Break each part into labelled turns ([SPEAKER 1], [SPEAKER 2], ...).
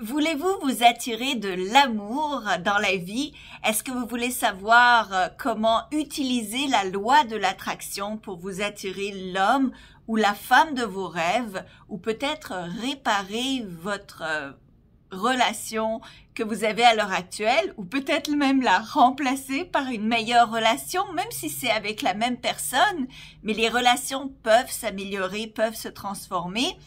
[SPEAKER 1] Voulez-vous vous attirer de l'amour dans la vie Est-ce que vous voulez savoir euh, comment utiliser la loi de l'attraction pour vous attirer l'homme ou la femme de vos rêves ou peut-être réparer votre euh, relation que vous avez à l'heure actuelle ou peut-être même la remplacer par une meilleure relation, même si c'est avec la même personne, mais les relations peuvent s'améliorer, peuvent se transformer.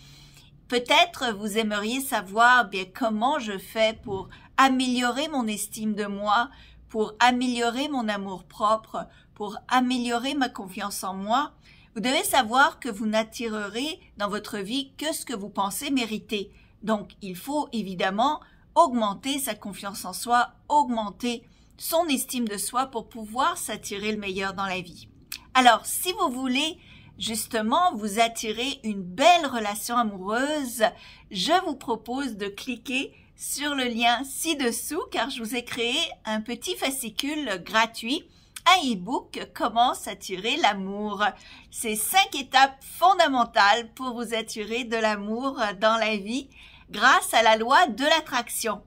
[SPEAKER 1] Peut-être vous aimeriez savoir eh bien comment je fais pour améliorer mon estime de moi, pour améliorer mon amour propre, pour améliorer ma confiance en moi. Vous devez savoir que vous n'attirerez dans votre vie que ce que vous pensez mériter. Donc il faut évidemment augmenter sa confiance en soi, augmenter son estime de soi pour pouvoir s'attirer le meilleur dans la vie. Alors si vous voulez justement vous attirez une belle relation amoureuse, je vous propose de cliquer sur le lien ci-dessous car je vous ai créé un petit fascicule gratuit, un e-book Comment s'attirer l'amour. C'est cinq étapes fondamentales pour vous attirer de l'amour dans la vie grâce à la loi de l'attraction.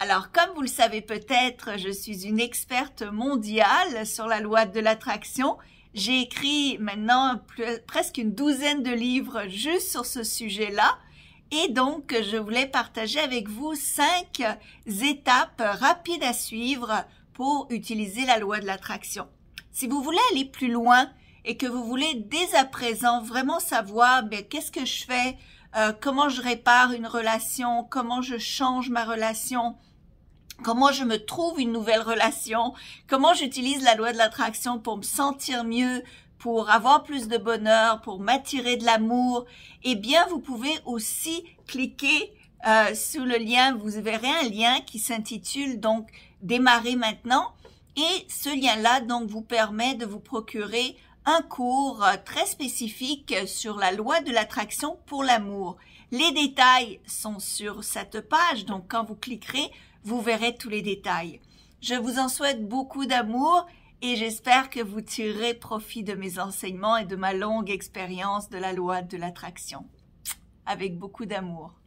[SPEAKER 1] Alors, comme vous le savez peut-être, je suis une experte mondiale sur la loi de l'attraction j'ai écrit maintenant presque une douzaine de livres juste sur ce sujet-là. Et donc, je voulais partager avec vous cinq étapes rapides à suivre pour utiliser la loi de l'attraction. Si vous voulez aller plus loin et que vous voulez dès à présent vraiment savoir ben, qu'est-ce que je fais, euh, comment je répare une relation, comment je change ma relation, comment je me trouve une nouvelle relation, comment j'utilise la loi de l'attraction pour me sentir mieux, pour avoir plus de bonheur, pour m'attirer de l'amour, eh bien, vous pouvez aussi cliquer euh, sous le lien, vous verrez un lien qui s'intitule donc « Démarrer maintenant ». Et ce lien-là, donc, vous permet de vous procurer un cours euh, très spécifique sur la loi de l'attraction pour l'amour. Les détails sont sur cette page, donc quand vous cliquerez, vous verrez tous les détails. Je vous en souhaite beaucoup d'amour et j'espère que vous tirerez profit de mes enseignements et de ma longue expérience de la loi de l'attraction. Avec beaucoup d'amour.